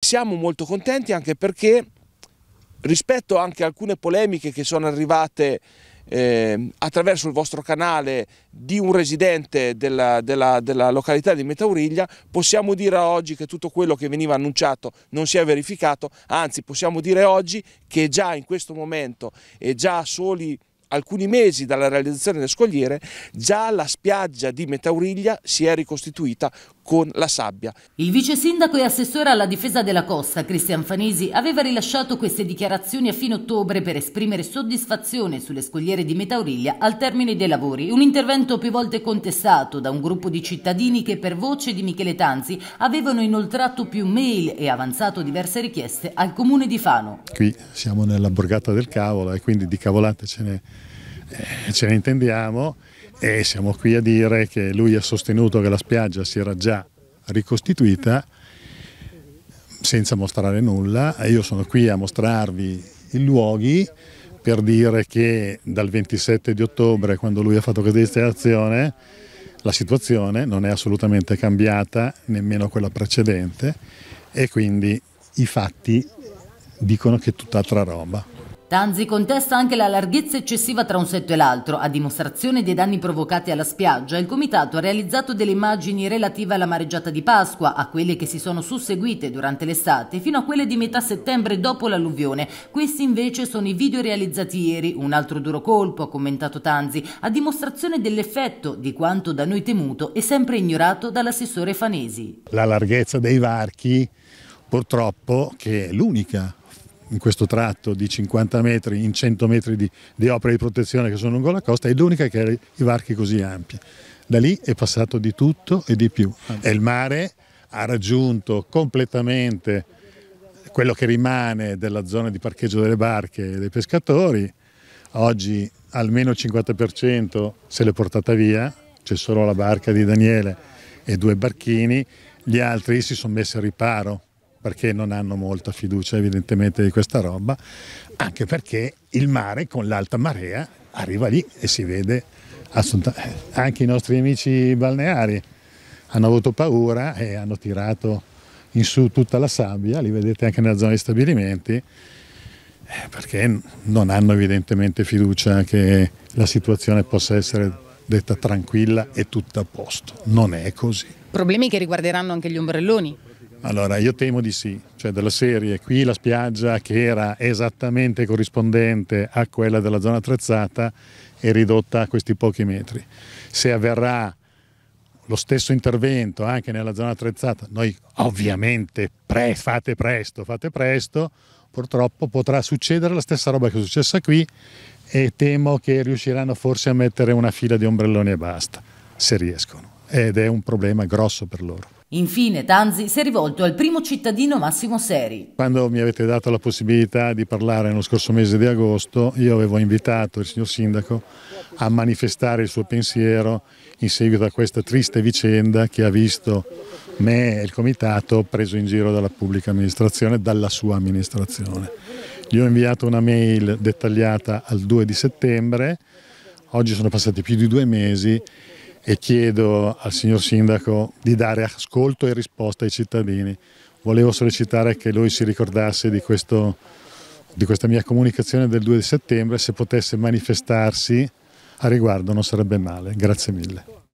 Siamo molto contenti anche perché rispetto anche a alcune polemiche che sono arrivate eh, attraverso il vostro canale di un residente della, della, della località di Metauriglia, possiamo dire oggi che tutto quello che veniva annunciato non si è verificato, anzi possiamo dire oggi che già in questo momento e già soli alcuni mesi dalla realizzazione delle scogliere, già la spiaggia di Metauriglia si è ricostituita con la sabbia. Il vice sindaco e assessore alla difesa della costa, Cristian Fanisi, aveva rilasciato queste dichiarazioni a fine ottobre per esprimere soddisfazione sulle scogliere di Metauriglia al termine dei lavori. Un intervento più volte contestato da un gruppo di cittadini che per voce di Michele Tanzi avevano inoltrato più mail e avanzato diverse richieste al comune di Fano. Qui siamo nella borgata del cavolo e quindi di cavolate ce ne, eh, ce ne intendiamo e siamo qui a dire che lui ha sostenuto che la spiaggia si era già ricostituita senza mostrare nulla e io sono qui a mostrarvi i luoghi per dire che dal 27 di ottobre quando lui ha fatto questa installazione la situazione non è assolutamente cambiata nemmeno quella precedente e quindi i fatti dicono che è tutt'altra roba. Tanzi contesta anche la larghezza eccessiva tra un setto e l'altro. A dimostrazione dei danni provocati alla spiaggia, il comitato ha realizzato delle immagini relative alla mareggiata di Pasqua, a quelle che si sono susseguite durante l'estate, fino a quelle di metà settembre dopo l'alluvione. Questi invece sono i video realizzati ieri, un altro duro colpo, ha commentato Tanzi, a dimostrazione dell'effetto di quanto da noi temuto e sempre ignorato dall'assessore Fanesi. La larghezza dei varchi purtroppo che è l'unica in questo tratto di 50 metri in 100 metri di, di opere di protezione che sono lungo la costa è l'unica che ha i varchi così ampi. Da lì è passato di tutto e di più. E il mare ha raggiunto completamente quello che rimane della zona di parcheggio delle barche e dei pescatori. Oggi almeno il 50% se l'è portata via, c'è solo la barca di Daniele e due barchini, gli altri si sono messi a riparo perché non hanno molta fiducia evidentemente di questa roba, anche perché il mare con l'alta marea arriva lì e si vede eh, anche i nostri amici balneari hanno avuto paura e hanno tirato in su tutta la sabbia, li vedete anche nella zona di stabilimenti, eh, perché non hanno evidentemente fiducia che la situazione possa essere detta tranquilla e tutta a posto. Non è così. Problemi che riguarderanno anche gli ombrelloni? Allora, io temo di sì, cioè della serie qui la spiaggia che era esattamente corrispondente a quella della zona attrezzata è ridotta a questi pochi metri. Se avverrà lo stesso intervento anche nella zona attrezzata, noi ovviamente pre, fate presto, fate presto, purtroppo potrà succedere la stessa roba che è successa qui e temo che riusciranno forse a mettere una fila di ombrelloni e basta, se riescono, ed è un problema grosso per loro. Infine Tanzi si è rivolto al primo cittadino Massimo Seri. Quando mi avete dato la possibilità di parlare nello scorso mese di agosto, io avevo invitato il signor Sindaco a manifestare il suo pensiero in seguito a questa triste vicenda che ha visto me e il Comitato preso in giro dalla pubblica amministrazione, dalla sua amministrazione. Gli ho inviato una mail dettagliata al 2 di settembre, oggi sono passati più di due mesi e chiedo al signor Sindaco di dare ascolto e risposta ai cittadini. Volevo sollecitare che lui si ricordasse di, questo, di questa mia comunicazione del 2 settembre, se potesse manifestarsi a riguardo non sarebbe male. Grazie mille.